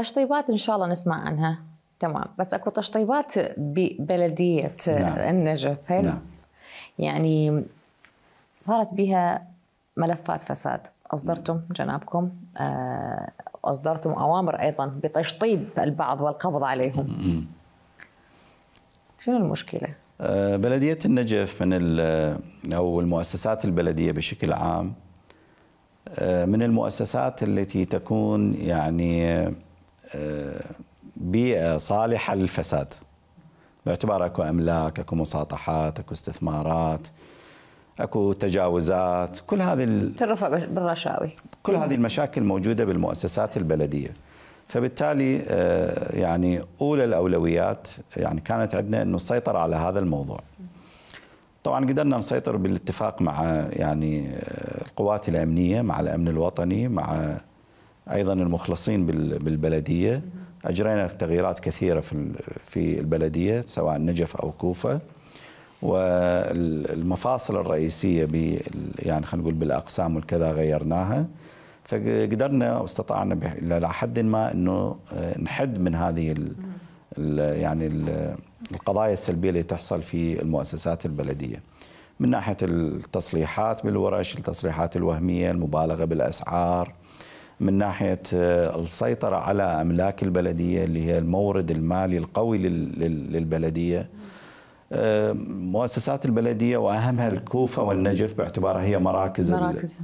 تشطيبات إن شاء الله نسمع عنها تمام بس أكو تشطيبات ببلدية نعم. النجف هل؟ نعم. يعني صارت بها ملفات فساد أصدرتم جنابكم آه، أصدرتم أوامر أيضا بتشطيب البعض والقبض عليهم شنو المشكلة؟ آه، بلدية النجف من آه، أو المؤسسات البلدية بشكل عام من المؤسسات التي تكون يعني بيئه صالحه للفساد باعتبار اكو املاك اكو مساطحات اكو استثمارات اكو تجاوزات كل هذه الترفع ترفع بالرشاوي كل هذه المشاكل موجوده بالمؤسسات البلديه فبالتالي آه، يعني اولى الاولويات يعني كانت عندنا انه السيطره على هذا الموضوع طبعا قدرنا نسيطر بالاتفاق مع يعني آه، القوات الامنيه مع الامن الوطني مع ايضا المخلصين بالبلديه اجرينا تغييرات كثيره في في البلديه سواء نجف او كوفه والمفاصل الرئيسيه ب يعني خلينا نقول بالاقسام والكذا غيرناها فقدرنا واستطعنا الى حد ما انه آه، نحد من هذه الـ الـ يعني الـ القضايا السلبيه اللي تحصل في المؤسسات البلديه. من ناحيه التصليحات بالورش، التصليحات الوهميه، المبالغه بالاسعار، من ناحيه آه، السيطره على املاك البلديه اللي هي المورد المالي القوي للبلديه آه، مؤسسات البلديه واهمها الكوفه والنجف باعتبارها هي مراكز مراكز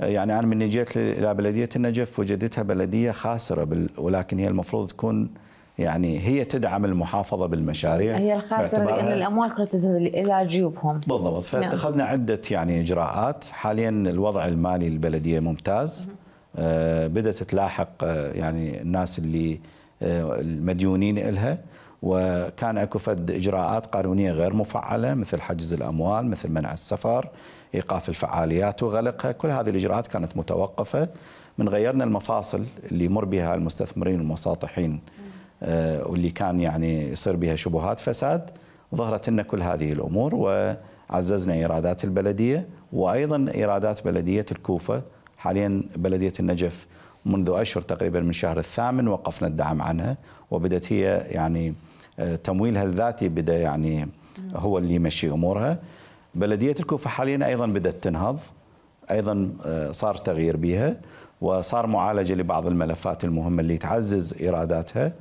آه. يعني انا من جيت الى بلديه النجف وجدتها بلديه خاسره ولكن هي المفروض تكون يعني هي تدعم المحافظه بالمشاريع هي الخاسره لان الاموال كلها تذهب الى جيوبهم بالضبط نعم. فاتخذنا نعم. عده يعني اجراءات حاليا الوضع المالي للبلديه ممتاز آه، بدأت تلاحق آه، يعني الناس اللي آه، المديونين إلها وكان اكو فد اجراءات قانونيه غير مفعله مثل حجز الاموال مثل منع السفر ايقاف الفعاليات وغلقها كل هذه الاجراءات كانت متوقفه من غيرنا المفاصل اللي يمر بها المستثمرين والمساطحين واللي كان يعني يصير بها شبهات فساد ظهرت لنا كل هذه الامور وعززنا ايرادات البلديه وايضا ايرادات بلديه الكوفه حاليا بلدية النجف منذ أشهر تقريبا من شهر الثامن وقفنا الدعم عنها وبدت هي يعني آه، تمويلها الذاتي بدا يعني هو اللي يمشي أمورها بلدية الكوفة حاليا أيضا بدأت تنهض أيضا آه، صار تغيير بها وصار معالجة لبعض الملفات المهمة اللي تعزز إيراداتها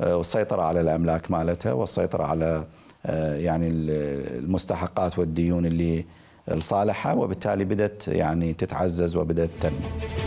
آه، والسيطرة على الأملاك مالتها والسيطرة على يعني المستحقات والديون اللي الصالحه وبالتالي بدات يعني تتعزز وبدات تنمو.